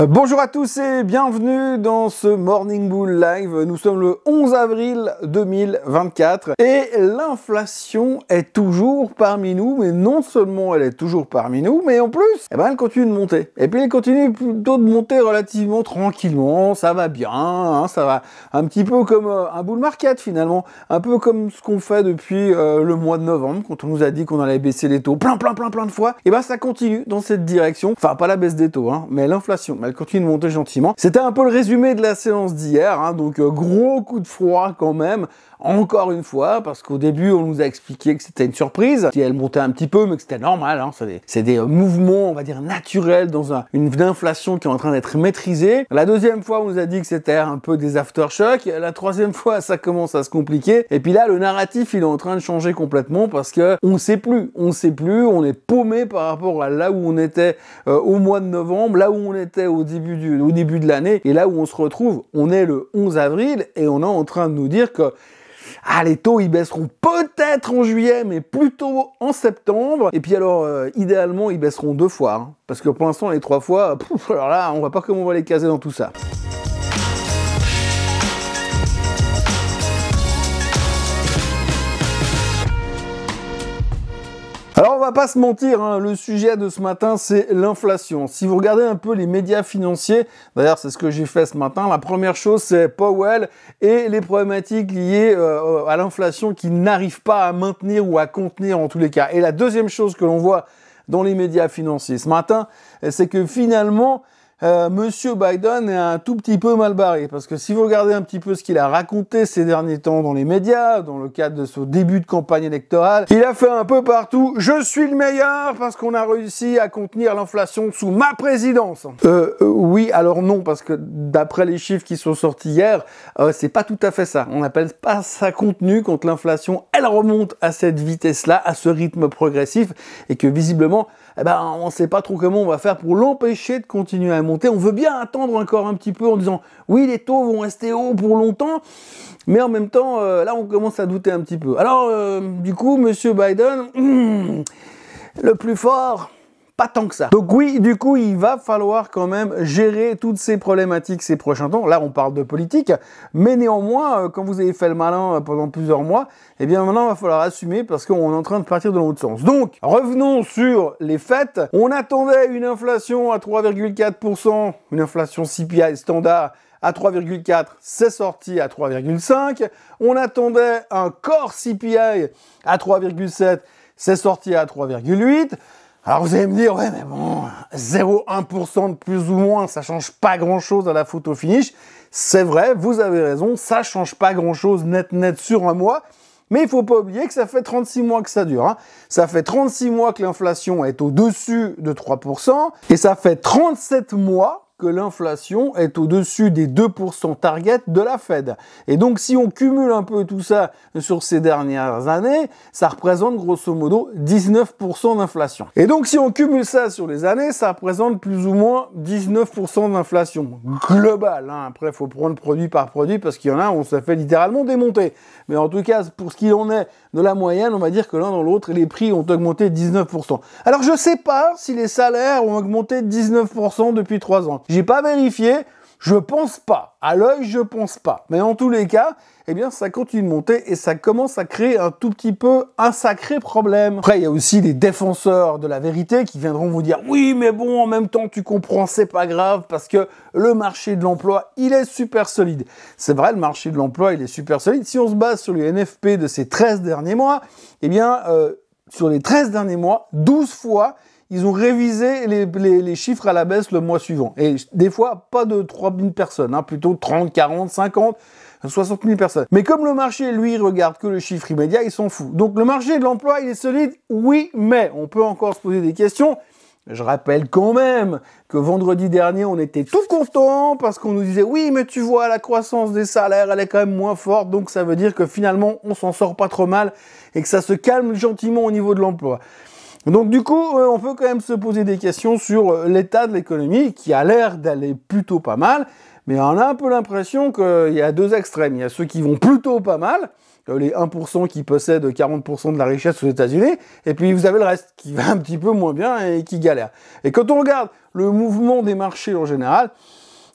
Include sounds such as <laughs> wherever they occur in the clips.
Euh, bonjour à tous et bienvenue dans ce Morning Bull Live. Nous sommes le 11 avril 2024 et l'inflation est toujours parmi nous, mais non seulement elle est toujours parmi nous, mais en plus, eh ben, elle continue de monter. Et puis elle continue plutôt de monter relativement tranquillement, ça va bien, hein, ça va un petit peu comme euh, un bull market finalement, un peu comme ce qu'on fait depuis euh, le mois de novembre quand on nous a dit qu'on allait baisser les taux plein plein plein plein de fois. Et eh ben ça continue dans cette direction, enfin pas la baisse des taux, hein, mais l'inflation. Elle continue de monter gentiment. C'était un peu le résumé de la séance d'hier, hein, donc euh, gros coup de froid quand même. Encore une fois, parce qu'au début, on nous a expliqué que c'était une surprise. Si elle montait un petit peu, mais que c'était normal. Hein. C'est des, euh, mouvements, on va dire, naturels dans une, inflation qui est en train d'être maîtrisée. La deuxième fois, on nous a dit que c'était un peu des aftershocks. La troisième fois, ça commence à se compliquer. Et puis là, le narratif, il est en train de changer complètement parce que on sait plus. On ne sait plus. On est paumé par rapport à là où on était euh, au mois de novembre, là où on était au début, du, au début de l'année et là où on se retrouve. On est le 11 avril et on est en train de nous dire que ah, les taux, ils baisseront peut-être en juillet, mais plutôt en septembre. Et puis alors, euh, idéalement, ils baisseront deux fois. Hein, parce que pour l'instant, les trois fois, <laughs> alors là, on voit pas comment on va les caser dans tout ça. pas se mentir, hein, le sujet de ce matin, c'est l'inflation. Si vous regardez un peu les médias financiers, d'ailleurs c'est ce que j'ai fait ce matin, la première chose c'est Powell et les problématiques liées euh, à l'inflation qui n'arrivent pas à maintenir ou à contenir en tous les cas. Et la deuxième chose que l'on voit dans les médias financiers ce matin, c'est que finalement, euh, Monsieur Biden est un tout petit peu mal barré, parce que si vous regardez un petit peu ce qu'il a raconté ces derniers temps dans les médias, dans le cadre de son début de campagne électorale, il a fait un peu partout « Je suis le meilleur parce qu'on a réussi à contenir l'inflation sous ma présidence euh, euh Oui, alors non, parce que d'après les chiffres qui sont sortis hier, euh, c'est pas tout à fait ça. On n'appelle pas ça contenu quand l'inflation, elle remonte à cette vitesse-là, à ce rythme progressif, et que visiblement, eh ben, on sait pas trop comment on va faire pour l'empêcher de continuer à on veut bien attendre encore un petit peu en disant oui, les taux vont rester hauts pour longtemps, mais en même temps, euh, là, on commence à douter un petit peu. Alors, euh, du coup, Monsieur Biden, <clears throat> le plus fort, pas tant que ça. Donc oui, du coup, il va falloir quand même gérer toutes ces problématiques ces prochains temps. Là, on parle de politique, mais néanmoins, euh, quand vous avez fait le malin euh, pendant plusieurs mois, eh bien maintenant, il va falloir assumer parce qu'on est en train de partir dans l'autre sens. Donc, revenons sur les fêtes. On attendait une inflation à 3,4%, une inflation CPI standard à 3,4, c'est sorti à 3,5. On attendait un corps CPI à 3,7, c'est sorti à 3,8. Alors vous allez me dire, ouais, mais bon, 0,1% de plus ou moins, ça change pas grand chose à la photo finish. C'est vrai, vous avez raison, ça change pas grand chose net net sur un mois. Mais il faut pas oublier que ça fait 36 mois que ça dure. Hein. Ça fait 36 mois que l'inflation est au-dessus de 3%, et ça fait 37 mois que l'inflation est au-dessus des 2% target de la Fed. Et donc si on cumule un peu tout ça sur ces dernières années, ça représente grosso modo 19% d'inflation. Et donc si on cumule ça sur les années, ça représente plus ou moins 19% d'inflation globale. Hein. Après, il faut prendre produit par produit parce qu'il y en a, on ça fait littéralement démonter. Mais en tout cas, pour ce qu'il en est de la moyenne, on va dire que l'un dans l'autre, les prix ont augmenté de 19%. Alors je sais pas si les salaires ont augmenté de 19% depuis 3 ans. J'ai pas vérifié, je pense pas. À l'œil, je pense pas. Mais en tous les cas, eh bien, ça continue de monter et ça commence à créer un tout petit peu un sacré problème. Après, il y a aussi des défenseurs de la vérité qui viendront vous dire oui, mais bon, en même temps, tu comprends, c'est pas grave parce que le marché de l'emploi, il est super solide. C'est vrai, le marché de l'emploi, il est super solide. Si on se base sur le NFP de ces 13 derniers mois, eh bien, euh, sur les 13 derniers mois, 12 fois, ils ont révisé les, chiffres à la baisse le mois suivant. Et des fois, pas de 3 000 personnes, hein, plutôt 30, 40, 50. 60 000 personnes. Mais comme le marché, lui, regarde que le chiffre immédiat, il s'en fout. Donc le marché de l'emploi, il est solide, oui, mais on peut encore se poser des questions. Je rappelle quand même que vendredi dernier, on était tout contents parce qu'on nous disait oui, mais tu vois, la croissance des salaires, elle est quand même moins forte, donc ça veut dire que finalement, on s'en sort pas trop mal et que ça se calme gentiment au niveau de l'emploi. Donc du coup, euh, on peut quand même se poser des questions sur euh, l'état de l'économie qui a l'air d'aller plutôt pas mal, mais on a un peu l'impression qu'il y a deux extrêmes. Il y a ceux qui vont plutôt pas mal, euh, les 1% qui possèdent 40% de la richesse aux États-Unis, et puis vous avez le reste qui va un petit peu moins bien et qui galère. Et quand on regarde le mouvement des marchés en général,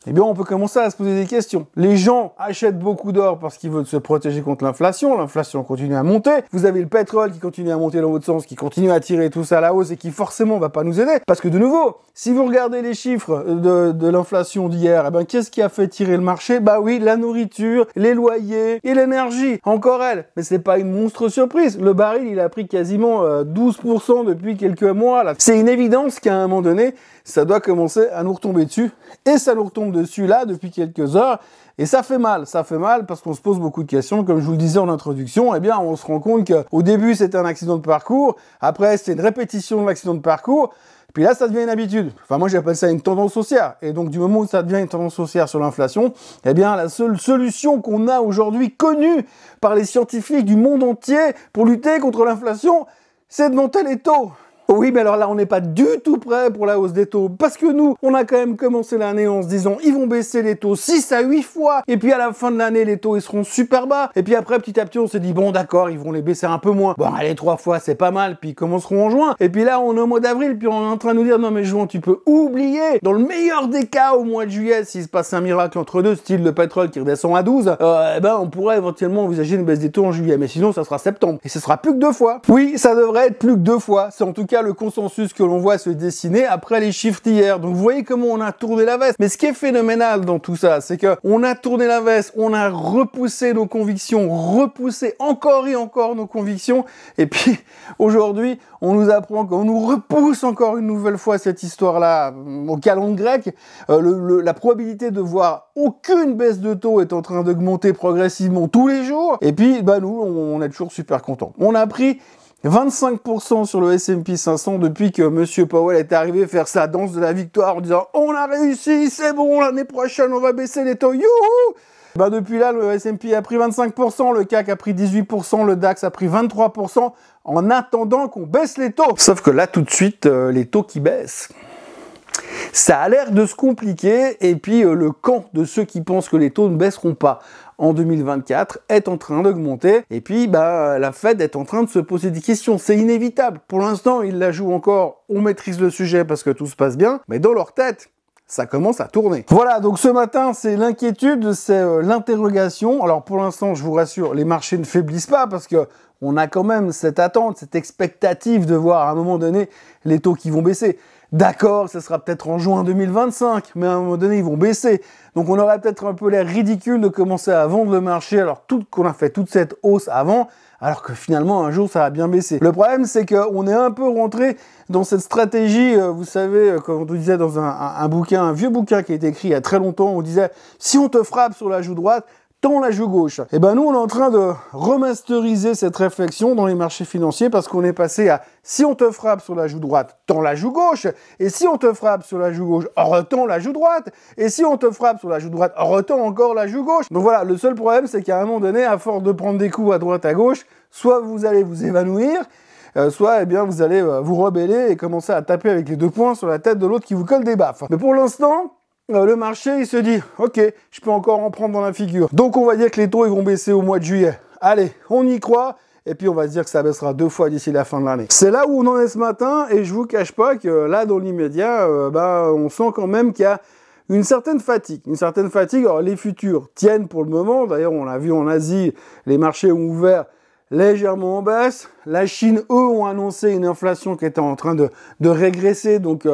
eh bien, on peut commencer à se poser des questions. Les gens achètent beaucoup d'or parce qu'ils veulent se protéger contre l'inflation. L'inflation continue à monter. Vous avez le pétrole qui continue à monter dans votre sens, qui continue à tirer tout ça à la hausse et qui forcément va pas nous aider. Parce que de nouveau, si vous regardez les chiffres euh, de, l'inflation d'hier, eh ben, qu'est-ce qui a fait tirer le marché? Bah oui, la nourriture, les loyers et l'énergie. Encore elle. Mais c'est pas une monstre surprise. Le baril, il a pris quasiment 12% euh, depuis quelques mois, C'est une évidence qu'à un moment donné, ça doit commencer à nous retomber dessus. Et ça nous retombe dessus là depuis quelques heures. Et ça fait mal, ça fait mal parce qu'on se pose beaucoup de questions. Comme je vous le disais en introduction, et eh bien, on se rend compte qu'au début, c'était un accident de parcours. Après, c'est une répétition de l'accident de parcours. Puis là, ça devient une habitude. Enfin, moi, j'appelle ça une tendance haussière. Et donc, du moment où ça devient une tendance haussière sur l'inflation, et eh bien, la seule solution qu'on a aujourd'hui connue par les scientifiques du monde entier pour lutter contre l'inflation, c'est de monter les taux. Oui, mais alors là, on n'est pas du tout prêt pour la hausse des taux. Parce que nous, on a quand même commencé l'année en se disant, ils vont baisser les taux 6 à 8 fois. Et puis à la fin de l'année, les taux, ils seront super bas. Et puis après, petit à petit, on s'est dit, bon, d'accord, ils vont les baisser un peu moins. Bon, allez, trois fois, c'est pas mal. Puis ils commenceront en juin. Et puis là, on est au mois d'avril. Puis on est en train de nous dire, non, mais juin, tu peux oublier. Dans le meilleur des cas, au mois de juillet, s'il se passe un miracle entre deux, style de pétrole qui redescend à 12, euh, eh ben, on pourrait éventuellement envisager une baisse des taux en juillet. Mais sinon, ça sera septembre. Et ce sera plus que deux fois. Oui, ça devrait être plus que deux fois. C'est en tout le consensus que l'on voit se dessiner après les chiffres d'hier. Donc vous voyez comment on a tourné la veste. Mais ce qui est phénoménal dans tout ça, c'est que on a tourné la veste, on a repoussé nos convictions, repoussé encore et encore nos convictions. Et puis <laughs> aujourd'hui, on nous apprend qu'on nous repousse encore une nouvelle fois cette histoire-là euh, au calendrier grec. Euh, la probabilité de voir aucune baisse de taux est en train d'augmenter progressivement tous les jours. Et puis, bah nous, on, est toujours super content. On a pris 25% sur le S&P 500 depuis que Monsieur Powell est arrivé faire sa danse de la victoire en disant « On a réussi, c'est bon, l'année prochaine on va baisser les taux, youhou !» Bah depuis là, le S&P a pris 25%, le CAC a pris 18%, le DAX a pris 23%, en attendant qu'on baisse les taux. Sauf que là, tout de suite, euh, les taux qui baissent. Ça a l'air de se compliquer, et puis euh, le camp de ceux qui pensent que les taux ne baisseront pas en 2024 est en train d'augmenter. Et puis, bah, la Fed est en train de se poser des questions. C'est inévitable. Pour l'instant, ils la jouent encore. On maîtrise le sujet parce que tout se passe bien. Mais dans leur tête, ça commence à tourner. Voilà, donc ce matin, c'est l'inquiétude, c'est euh, l'interrogation. Alors pour l'instant, je vous rassure, les marchés ne faiblissent pas parce que on a quand même cette attente, cette expectative de voir à un moment donné les taux qui vont baisser. D'accord, ce sera peut-être en juin 2025, mais à un moment donné, ils vont baisser. Donc on aurait peut-être un peu l'air ridicule de commencer à vendre le marché alors qu'on a fait toute cette hausse avant, alors que finalement un jour ça a bien baissé. Le problème c'est qu'on est un peu rentré dans cette stratégie, euh, vous savez, euh, comme on disait dans un, un, bouquin, un vieux bouquin qui a été écrit il y a très longtemps, on disait si on te frappe sur la joue droite, tant la joue gauche. Et eh ben nous, on est en train de remasteriser cette réflexion dans les marchés financiers parce qu'on est passé à si on te frappe sur la joue droite, tant la joue gauche. Et si on te frappe sur la joue gauche, retends la joue droite. Et si on te frappe sur la joue droite, retends encore la joue gauche. Donc voilà, le seul problème, c'est qu'à un moment donné, à force de prendre des coups à droite, à gauche, soit vous allez vous évanouir, euh, soit eh bien vous allez euh, vous rebeller et commencer à taper avec les deux poings sur la tête de l'autre qui vous colle des baffes. Mais pour l'instant, euh, le marché, il se dit, ok, je peux encore en prendre dans la figure. Donc on va dire que les taux ils vont baisser au mois de juillet. Allez, on y croit. Et puis on va se dire que ça baissera deux fois d'ici la fin de l'année. C'est là où on en est ce matin et je vous cache pas que euh, là dans l'immédiat, euh, bah, on sent quand même qu'il y a une certaine fatigue, une certaine fatigue. Alors les futurs tiennent pour le moment. D'ailleurs, on l'a vu en Asie, les marchés ont ouvert légèrement en baisse. La Chine, eux, ont annoncé une inflation qui était en train de, régresser. Donc,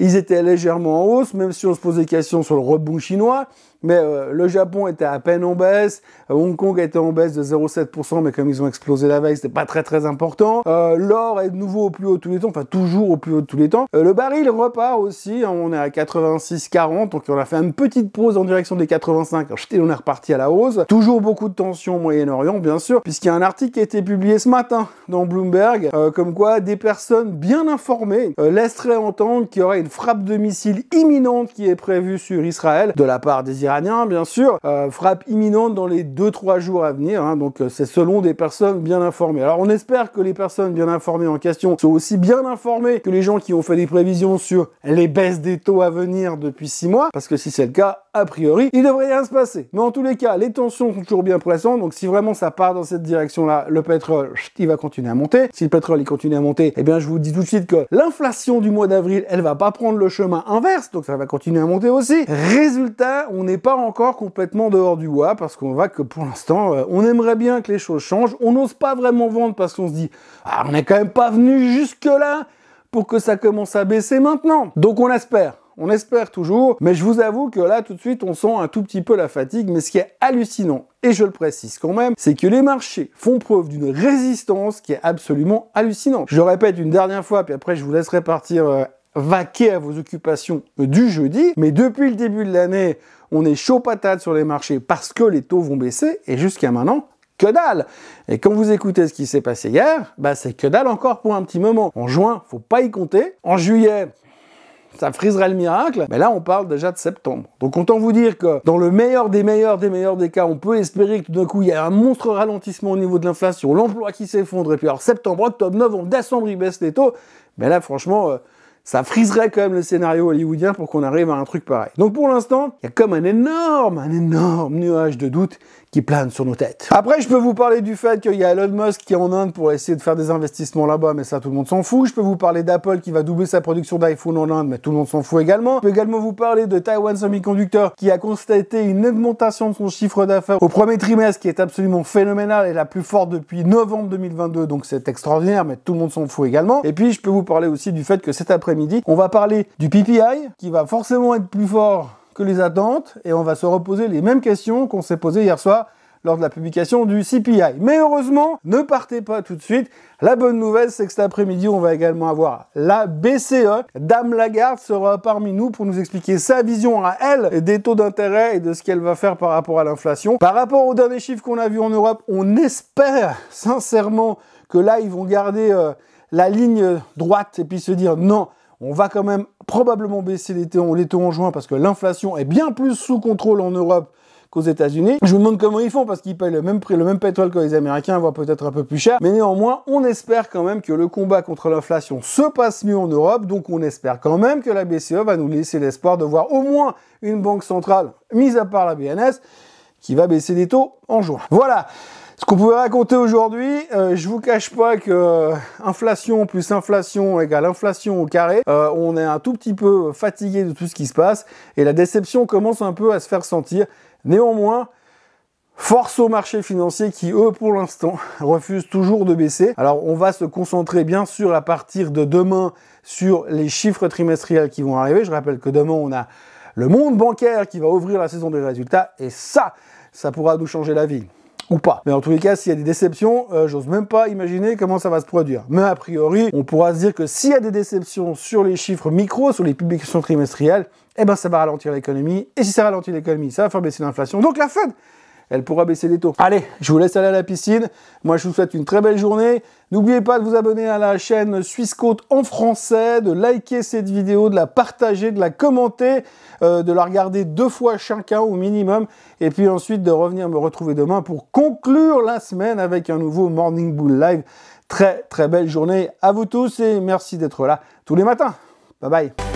ils étaient légèrement en hausse, même si on se posait des questions sur le rebond chinois mais euh, le Japon était à peine en baisse, euh, Hong Kong était en baisse de 0,7%, mais comme ils ont explosé la veille, c'était pas très très important. Euh, l'or est de nouveau au plus haut de tous les temps, enfin toujours au plus haut de tous les temps. le baril repart aussi, on est à 86,40, donc on a fait une petite pause en direction des 85, et on est reparti à la hausse. Toujours beaucoup de tensions au Moyen-Orient, bien sûr, puisqu'il y a un article qui a été publié ce matin dans Bloomberg, comme quoi des personnes bien informées laisseraient entendre qu'il y aurait une frappe de missile imminente qui est prévue sur Israël de la part des bien sûr. Euh, frappe imminente dans les 2-3 jours à venir, hein. donc euh, c'est selon des personnes bien informées. Alors on espère que les personnes bien informées en question sont aussi bien informées que les gens qui ont fait des prévisions sur les baisses des taux à venir depuis 6 mois, parce que si c'est le cas, a priori, il devrait rien se passer. Mais en tous les cas, les tensions sont toujours bien présentes, donc si vraiment ça part dans cette direction-là, le pétrole, il va continuer à monter. Si le pétrole, il continue à monter, eh bien, je vous dis tout de suite que l'inflation du mois d'avril, elle va pas prendre le chemin inverse, donc ça va continuer à monter aussi. Résultat, on n'est pas encore complètement dehors du bois, parce qu'on voit que pour l'instant, euh, on aimerait bien que les choses changent. On n'ose pas vraiment vendre parce qu'on se dit, ah, on n'est quand même pas venu jusque-là pour que ça commence à baisser maintenant. Donc on espère on espère toujours, mais je vous avoue que là tout de suite on sent un tout petit peu la fatigue, mais ce qui est hallucinant, et je le précise quand même, c'est que les marchés font preuve d'une résistance qui est absolument hallucinante. Je répète une dernière fois, puis après je vous laisserai partir euh, vaquer à vos occupations euh, du jeudi, mais depuis le début de l'année, on est chaud patate sur les marchés parce que les taux vont baisser, et jusqu'à maintenant, que dalle. Et quand vous écoutez ce qui s'est passé hier, bah c'est que dalle encore pour un petit moment. En juin, faut pas y compter. En juillet, ça friserait le miracle. Mais là, on parle déjà de septembre. Donc autant vous dire que dans le meilleur des meilleurs des meilleurs des cas, on peut espérer que tout d'un coup, il y a un monstre ralentissement au niveau de l'inflation, l'emploi qui s'effondre, et puis alors septembre, octobre, novembre, décembre, ils baissent les taux. Mais là, franchement... Euh, ça friserait quand même le scénario hollywoodien pour qu'on arrive à un truc pareil. Donc pour l'instant, il y a comme un énorme, un énorme nuage de doute qui plane sur nos têtes. Après, je peux vous parler du fait qu'il y a Elon Musk qui est en Inde pour essayer de faire des investissements là-bas, mais ça, tout le monde s'en fout. Je peux vous parler d'Apple qui va doubler sa production d'iPhone en Inde, mais tout le monde s'en fout également. Je peux également vous parler de Taiwan Semiconductor qui a constaté une augmentation de son chiffre d'affaires au premier trimestre qui est absolument phénoménale et la plus forte depuis novembre 2022, donc c'est extraordinaire, mais tout le monde s'en fout également. Et puis, je peux vous parler aussi du fait que cet après-midi, on va parler du PPI qui va forcément être plus fort que les attentes et on va se reposer les mêmes questions qu'on s'est posées hier soir lors de la publication du CPI. Mais heureusement, ne partez pas tout de suite. La bonne nouvelle, c'est que cet après-midi, on va également avoir la BCE. Dame Lagarde sera parmi nous pour nous expliquer sa vision à elle des taux d'intérêt et de ce qu'elle va faire par rapport à l'inflation. Par rapport aux derniers chiffres qu'on a vus en Europe, on espère sincèrement que là, ils vont garder euh, la ligne droite et puis se dire non, on va quand même probablement baisser les taux, en juin parce que l'inflation est bien plus sous contrôle en Europe qu'aux États-Unis. Je me demande comment ils font parce qu'ils payent le même prix, le même pétrole que les Américains, voire peut-être un peu plus cher. Mais néanmoins, on espère quand même que le combat contre l'inflation se passe mieux en Europe. Donc on espère quand même que la BCE va nous laisser l'espoir de voir au moins une banque centrale, mise à part la BNS, qui va baisser les taux en juin. Voilà. Ce qu'on pouvait raconter aujourd'hui, je euh, je vous cache pas que euh, inflation plus inflation égale inflation au carré. Euh, on est un tout petit peu fatigué de tout ce qui se passe et la déception commence un peu à se faire sentir. Néanmoins, Force aux marchés financiers qui, eux, pour l'instant, <laughs> refusent toujours de baisser. Alors, on va se concentrer, bien sûr, à partir de demain sur les chiffres trimestriels qui vont arriver. Je rappelle que demain, on a le monde bancaire qui va ouvrir la saison des résultats et ça, ça pourra nous changer la vie ou pas. Mais en tous les cas, s'il y a des déceptions, euh, j'ose même pas imaginer comment ça va se produire. Mais a priori, on pourra se dire que s'il y a des déceptions sur les chiffres micro, sur les publications trimestrielles, eh ben ça va ralentir l'économie. Et si ça ralentit l'économie, ça va faire baisser l'inflation. Donc la Fed elle pourra baisser les taux. Allez, je vous laisse aller à la piscine. Moi, je vous souhaite une très belle journée. N'oubliez pas de vous abonner à la chaîne Suisse Côte en français, de liker cette vidéo, de la partager, de la commenter, euh, de la regarder deux fois chacun au minimum, et puis ensuite de revenir me retrouver demain pour conclure la semaine avec un nouveau Morning Bull Live. Très très belle journée à vous tous et merci d'être là tous les matins. Bye bye.